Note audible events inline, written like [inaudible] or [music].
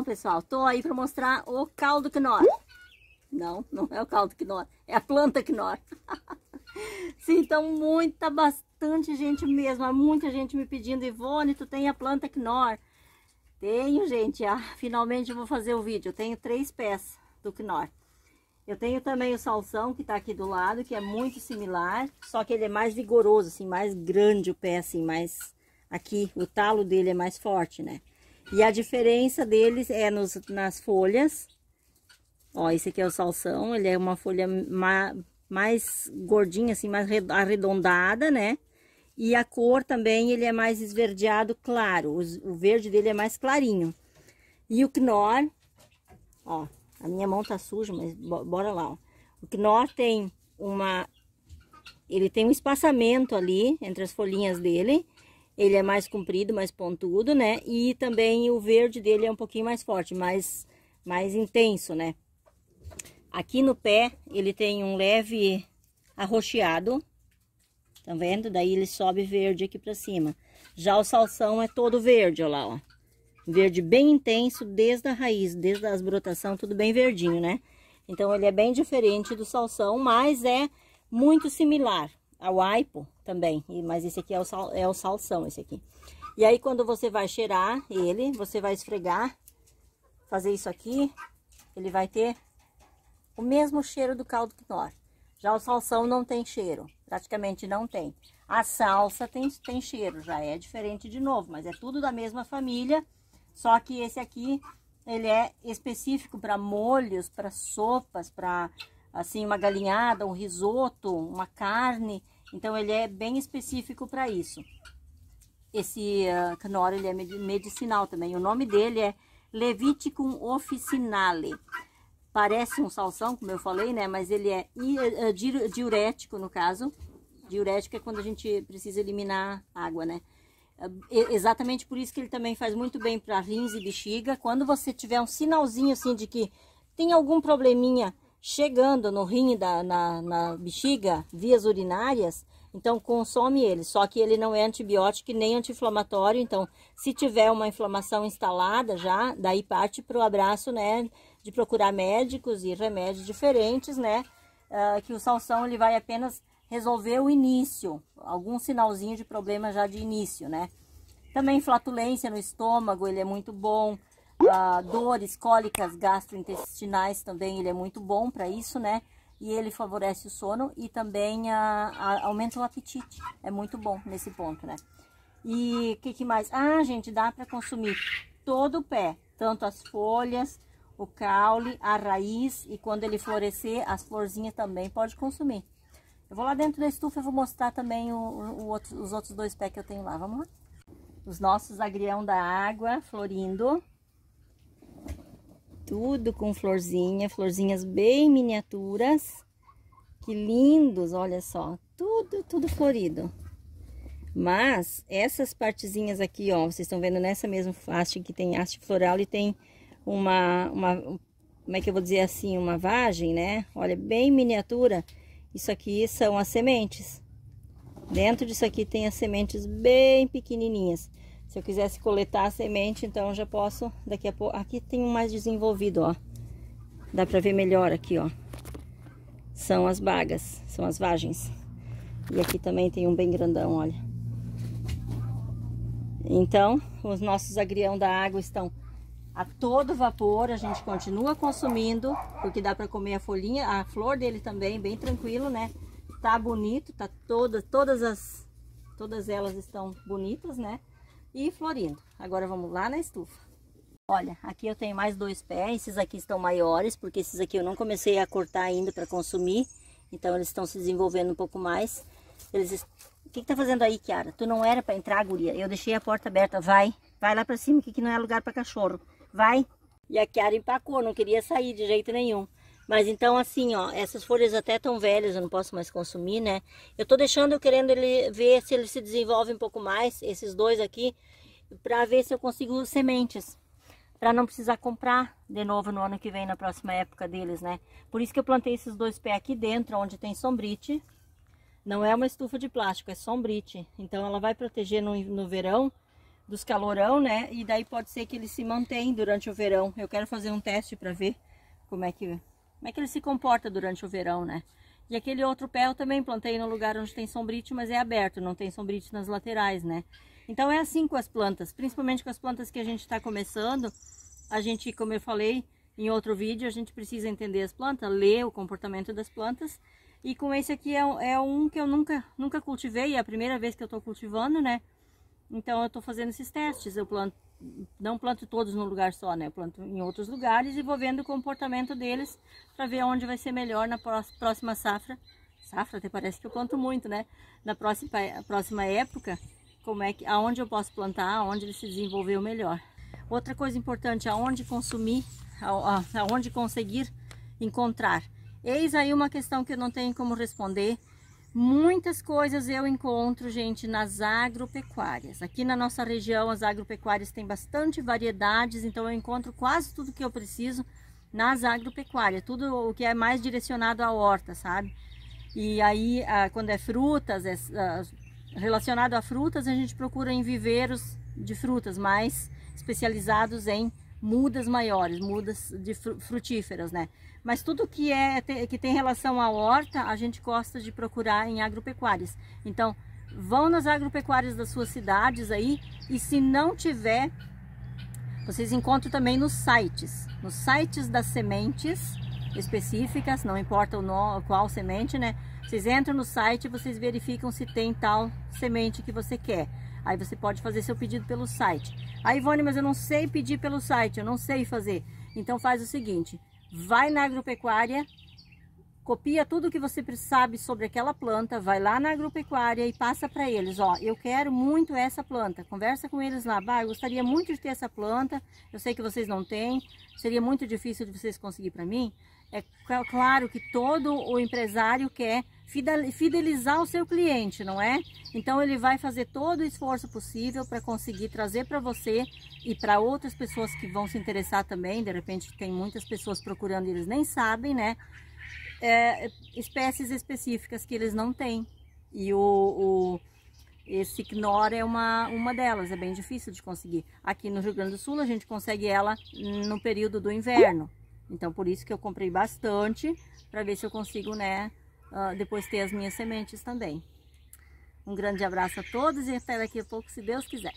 Então, pessoal, tô aí para mostrar o caldo quinoa. Não, não é o caldo quinoa, é a planta quinoa. [laughs] Sim, então muita, bastante gente mesmo, muita gente me pedindo, Ivone, tu tem a planta quinoa? Tenho, gente, ah, finalmente vou fazer o vídeo, eu tenho três pés do quinoa. Eu tenho também o salsão que tá aqui do lado, que é muito similar, só que ele é mais vigoroso, assim, mais grande o pé, assim, mais... Aqui, o talo dele é mais forte, né? E a diferença deles é nos, nas folhas. Ó, esse aqui é o salsão, ele é uma folha ma, mais gordinha, assim, mais arredondada, né? E a cor também, ele é mais esverdeado claro, o, o verde dele é mais clarinho. E o Knorr, ó, a minha mão tá suja, mas bora lá, ó. O Knorr tem uma, ele tem um espaçamento ali entre as folhinhas dele ele é mais comprido, mais pontudo, né? E também o verde dele é um pouquinho mais forte, mais, mais intenso, né? Aqui no pé, ele tem um leve arroxeado. Tá vendo? Daí ele sobe verde aqui pra cima. Já o salsão é todo verde, olha lá, ó. Verde bem intenso desde a raiz, desde as brotação, tudo bem verdinho, né? Então, ele é bem diferente do salsão, mas é muito similar a aipo também, mas esse aqui é o, sal, é o salsão, esse aqui. E aí, quando você vai cheirar ele, você vai esfregar, fazer isso aqui, ele vai ter o mesmo cheiro do caldo nós. Já o salsão não tem cheiro, praticamente não tem. A salsa tem, tem cheiro, já é diferente de novo, mas é tudo da mesma família, só que esse aqui, ele é específico para molhos, para sopas, para assim, uma galinhada, um risoto, uma carne. Então, ele é bem específico para isso. Esse canoro, eh, canora, ele é medicinal também. O nome dele é Leviticum officinale. Parece um salsão, como eu falei, né? Mas ele é eh, eh, diurético, no caso. Diurético é quando a gente precisa eliminar água, né? exatamente por isso que ele também faz muito bem para rins e bexiga. Quando você tiver um sinalzinho assim de que tem algum probleminha Chegando no rim, da, na, na bexiga, vias urinárias, então consome ele. Só que ele não é antibiótico nem anti-inflamatório. Então, se tiver uma inflamação instalada já, daí parte para o abraço, né? De procurar médicos e remédios diferentes, né? Uh, que o salsão ele vai apenas resolver o início, algum sinalzinho de problema já de início, né? Também flatulência no estômago, ele é muito bom dores, cólicas gastrointestinais também, ele é muito bom para isso, né? E ele favorece o sono e também aumenta o apetite. É muito bom nesse ponto, né? E o que, que mais? Ah, gente, dá para consumir todo o pé, tanto as folhas, o caule, a raiz e quando ele florescer, as florzinhas também pode consumir. Eu vou lá dentro da estufa e vou mostrar também o, o outro, os outros dois pés que eu tenho lá. Vamos lá? Os nossos agrião da água florindo tudo com florzinha, florzinhas bem miniaturas. Que lindos, olha só, tudo, tudo florido. Mas essas partezinhas aqui, ó, vocês estão vendo nessa mesma haste que tem haste floral e tem uma, uma, como é que eu vou dizer assim, uma vagem, né? Olha, bem miniatura. Isso aqui são as sementes. Dentro disso aqui tem as sementes bem pequenininhas. Se eu quisesse coletar a semente, então já posso daqui a pouco. Aqui tem um mais desenvolvido, ó. Dá pra ver melhor aqui, ó. São as bagas, são as vagens. E aqui também tem um bem grandão, olha. Então, os nossos agrião da água estão a todo vapor, a gente continua consumindo, porque dá para comer a folhinha, a flor dele também, bem tranquilo, né? Tá bonito, tá toda, todas as, todas elas estão bonitas, né? e florindo. Agora vamos lá na estufa. Olha, aqui eu tenho mais dois pés, esses aqui estão maiores, porque esses aqui eu não comecei a cortar ainda para consumir, então eles estão se desenvolvendo um pouco mais. Eles... O que, que tá fazendo aí, Kiara? Tu não era para entrar, guria, eu deixei a porta aberta, vai, vai lá para cima, que aqui não é lugar para cachorro, vai. E a Kiara empacou, não queria sair de jeito nenhum. Mas então assim, ó, essas folhas até tão velhas, eu não posso mais consumir, né? Eu tô deixando, eu querendo ele ver se ele se desenvolve um pouco mais, esses dois aqui, para ver se eu consigo sementes, para não precisar comprar de novo no ano que vem, na próxima época deles, né? Por isso que eu plantei esses dois pés aqui dentro, onde tem sombrite. Não é uma estufa de plástico, é sombrite. Então ela vai proteger no, no verão dos calorão, né? E daí pode ser que ele se mantém durante o verão. Eu quero fazer um teste para ver como é que como é que ele se comporta durante o verão, né? E aquele outro pé eu também plantei no lugar onde tem sombrite, mas é aberto, não tem sombrite nas laterais, né? Então é assim com as plantas, principalmente com as plantas que a gente está começando. A gente, como eu falei em outro vídeo, a gente precisa entender as plantas, ler o comportamento das plantas. E com esse aqui é, é um que eu nunca, nunca cultivei, é a primeira vez que eu estou cultivando, né? Então eu estou fazendo esses testes, eu planto, não planto todos num lugar só, né? Eu planto em outros lugares e vou vendo o comportamento deles para ver onde vai ser melhor na próxima safra. Safra, até parece que eu planto muito, né? Na próxima, próxima época, como é que, aonde eu posso plantar, aonde ele se desenvolveu melhor. Outra coisa importante, aonde consumir, aonde conseguir encontrar. Eis aí uma questão que eu não tenho como responder Muitas coisas eu encontro, gente, nas agropecuárias. Aqui na nossa região, as agropecuárias têm bastante variedades, então eu encontro quase tudo que eu preciso nas agropecuárias, tudo o que é mais direcionado à horta, sabe? E aí, ah, quando é frutas, é ah, relacionado a frutas, a gente procura em viveiros de frutas mais especializados em frutas mudas maiores, mudas de frutíferas, né? Mas tudo que, é, que tem relação à horta, a gente gosta de procurar em agropecuárias. Então, vão nas agropecuárias das suas cidades aí e se não tiver, vocês encontram também nos sites, nos sites das sementes específicas, não importa o no, qual semente, né? Vocês entram no site e vocês verificam se tem tal semente que você quer. Aí você pode fazer seu pedido pelo site. Aí, ah, Ivone, mas eu não sei pedir pelo site, eu não sei fazer. Então faz o seguinte, vai na agropecuária, copia tudo que você sabe sobre aquela planta, vai lá na agropecuária e passa para eles, ó, eu quero muito essa planta, conversa com eles lá, bah, eu gostaria muito de ter essa planta, eu sei que vocês não têm, seria muito difícil de vocês conseguir para mim, é claro que todo o empresário quer fidelizar o seu cliente, não é? Então ele vai fazer todo o esforço possível para conseguir trazer para você e para outras pessoas que vão se interessar também. De repente tem muitas pessoas procurando e eles nem sabem, né? É, espécies específicas que eles não têm. E o, o esse Knorr é uma, uma delas, é bem difícil de conseguir. Aqui no Rio Grande do Sul a gente consegue ela no período do inverno. Então por isso que eu comprei bastante para ver se eu consigo, né, uh, depois ter as minhas sementes também. Um grande abraço a todos e até daqui a pouco, se Deus quiser.